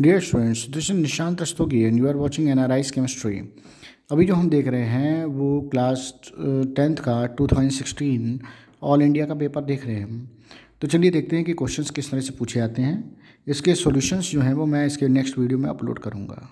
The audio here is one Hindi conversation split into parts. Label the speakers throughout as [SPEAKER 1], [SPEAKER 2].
[SPEAKER 1] dear students this is Nishant Astogi and you are watching N R I's chemistry अभी जो हम देख रहे हैं वो क्लास टेंथ का 2016 ऑल इंडिया का पेपर देख रहे हैं तो चलिए देखते हैं कि क्वेश्चंस किस तरह से पूछे जाते हैं इसके सॉल्यूशंस जो हैं वो मैं इसके नेक्स्ट वीडियो में अपलोड करूँगा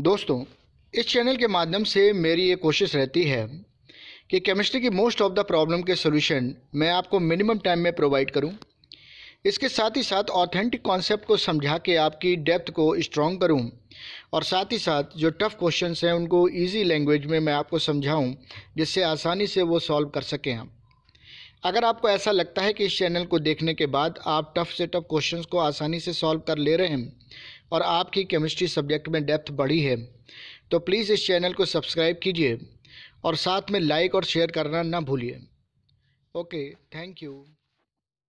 [SPEAKER 1] दोस्तों इस चैनल के माध्यम से मेरी ये कोशिश रहती है कि केमिस्ट्री की मोस्ट ऑफ द प्रॉब्लम के सोल्यूशन मैं आपको मिनिमम टाइम में प्रोवाइड करूं इसके साथ ही साथ ऑथेंटिक कॉन्सेप्ट को समझा के आपकी डेप्थ को स्ट्रॉन्ग करूं और साथ ही साथ जो टफ़ क्वेश्चंस हैं उनको इजी लैंग्वेज में मैं आपको समझाऊँ जिससे आसानी से वो सॉल्व कर सकें आप अगर आपको ऐसा लगता है कि इस चैनल को देखने के बाद आप टफ़ से टफ़ क्वेश्चंस को आसानी से सॉल्व कर ले रहे हैं और आपकी केमिस्ट्री सब्जेक्ट में डेप्थ बढ़ी है तो प्लीज़ इस चैनल को सब्सक्राइब कीजिए और साथ में लाइक और शेयर करना ना भूलिए ओके थैंक यू